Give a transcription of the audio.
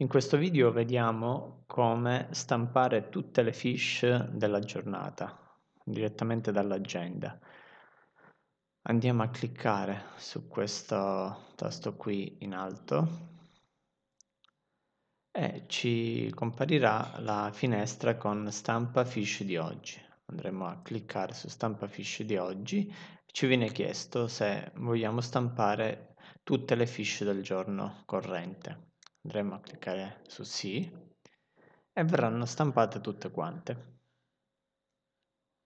In questo video vediamo come stampare tutte le fiche della giornata direttamente dall'agenda. Andiamo a cliccare su questo tasto qui in alto e ci comparirà la finestra con stampa fiche di oggi. Andremo a cliccare su stampa fiche di oggi ci viene chiesto se vogliamo stampare tutte le fiche del giorno corrente andremo a cliccare su sì e verranno stampate tutte quante